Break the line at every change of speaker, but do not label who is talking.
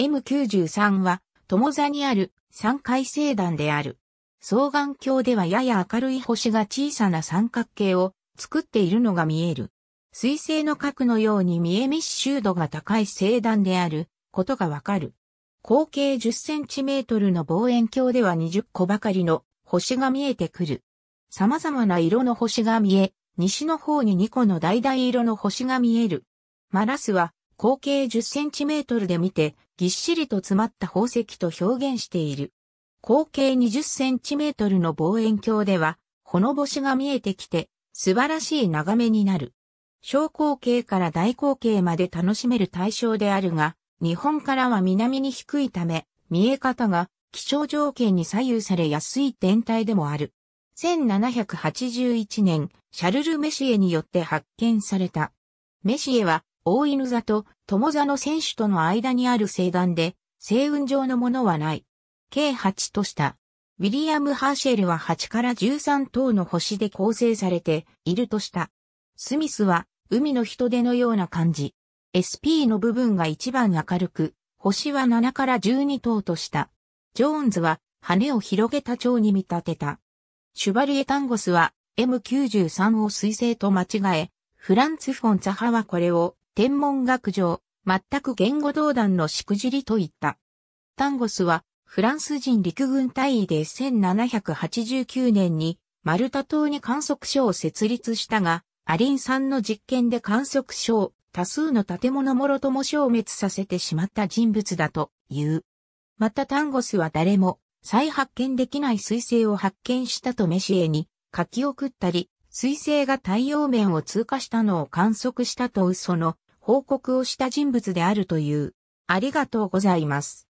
M93 は、友座にある三回星団である。双眼鏡ではやや明るい星が小さな三角形を作っているのが見える。水星の核のように見え密集度が高い星団であることがわかる。口径10センチメートルの望遠鏡では20個ばかりの星が見えてくる。様々な色の星が見え、西の方に2個の橙色の星が見える。マラスは口径10センチメートルで見て、ぎっしりと詰まった宝石と表現している。口径20センチメートルの望遠鏡では、ほのぼしが見えてきて、素晴らしい眺めになる。小口径から大口径まで楽しめる対象であるが、日本からは南に低いため、見え方が気象条件に左右されやすい天体でもある。1781年、シャルル・メシエによって発見された。メシエは大犬座と友座の選手との間にある星団で、星雲上のものはない。計8とした。ウィリアム・ハーシェルは8から13等の星で構成されているとした。スミスは海の人手のような感じ。SP の部分が一番明るく、星は7から12等とした。ジョーンズは羽を広げた蝶に見立てた。シュバリエタンゴスは M93 を彗星と間違え、フランツ・フォン・ザハはこれを天文学上、全く言語道断のしくじりと言った。タンゴスは、フランス人陸軍大尉で1789年に、マルタ島に観測所を設立したが、アリンさんの実験で観測所を多数の建物もろとも消滅させてしまった人物だという。またタンゴスは誰も再発見できない彗星を発見したとメシエに書き送ったり、彗星が太陽面を通過したのを観測したと嘘の報告をした人物であるという。ありがとうございます。